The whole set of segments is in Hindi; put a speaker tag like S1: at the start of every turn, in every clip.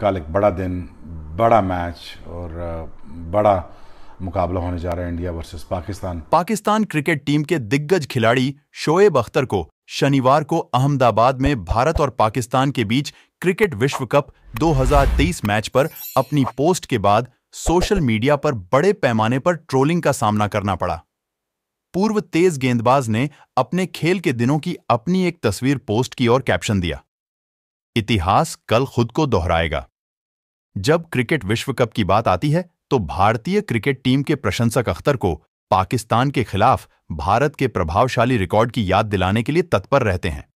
S1: कल एक बड़ा दिन बड़ा मैच और बड़ा मुकाबला होने जा रहा है India versus Pakistan Pakistan cricket team के दिग्गज खिलाड़ी शोएब अख्तर को शनिवार को अहमदाबाद में भारत और पाकिस्तान के बीच क्रिकेट विश्व कप 2023 मैच पर अपनी पोस्ट के बाद सोशल मीडिया पर बड़े पैमाने पर ट्रोलिंग का सामना करना पड़ा पूर्व तेज गेंदबाज ने अपने खेल के दिनों की अपनी एक तस्वीर पोस्ट की और कैप्शन दिया इतिहास कल खुद को दोहराएगा जब क्रिकेट विश्व कप की बात आती है तो भारतीय क्रिकेट टीम के प्रशंसक अख्तर को पाकिस्तान के खिलाफ भारत के प्रभावशाली रिकॉर्ड की याद दिलाने के लिए तत्पर रहते हैं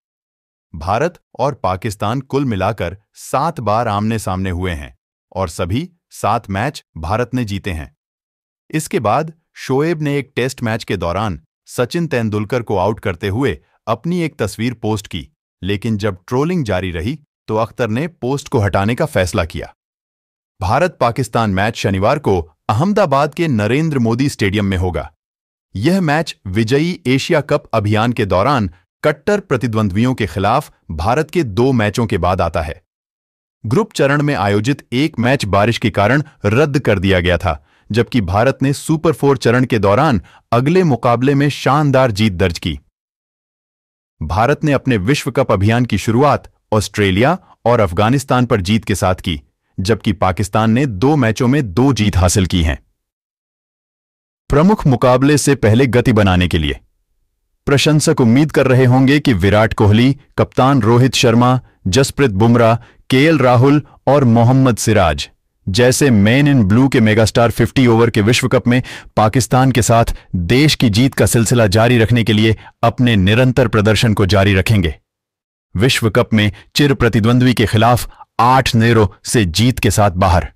S1: भारत और पाकिस्तान कुल मिलाकर सात बार आमने सामने हुए हैं और सभी सात मैच भारत ने जीते हैं इसके बाद शोएब ने एक टेस्ट मैच के दौरान सचिन तेंदुलकर को आउट करते हुए अपनी एक तस्वीर पोस्ट की लेकिन जब ट्रोलिंग जारी रही तो अख्तर ने पोस्ट को हटाने का फैसला किया भारत पाकिस्तान मैच शनिवार को अहमदाबाद के नरेंद्र मोदी स्टेडियम में होगा यह मैच विजयी एशिया कप अभियान के दौरान कट्टर प्रतिद्वंद्वियों के खिलाफ भारत के दो मैचों के बाद आता है ग्रुप चरण में आयोजित एक मैच बारिश के कारण रद्द कर दिया गया था जबकि भारत ने सुपर फोर चरण के दौरान अगले मुकाबले में शानदार जीत दर्ज की भारत ने अपने विश्व कप अभियान की शुरुआत ऑस्ट्रेलिया और अफगानिस्तान पर जीत के साथ की जबकि पाकिस्तान ने दो मैचों में दो जीत हासिल की हैं प्रमुख मुकाबले से पहले गति बनाने के लिए प्रशंसक उम्मीद कर रहे होंगे कि विराट कोहली कप्तान रोहित शर्मा जसप्रीत बुमराह के राहुल और मोहम्मद सिराज जैसे मेन इन ब्लू के मेगास्टार 50 ओवर के विश्व कप में पाकिस्तान के साथ देश की जीत का सिलसिला जारी रखने के लिए अपने निरंतर प्रदर्शन को जारी रखेंगे विश्व कप में चिर प्रतिद्वंद्वी के खिलाफ आठ नेरो से जीत के साथ बाहर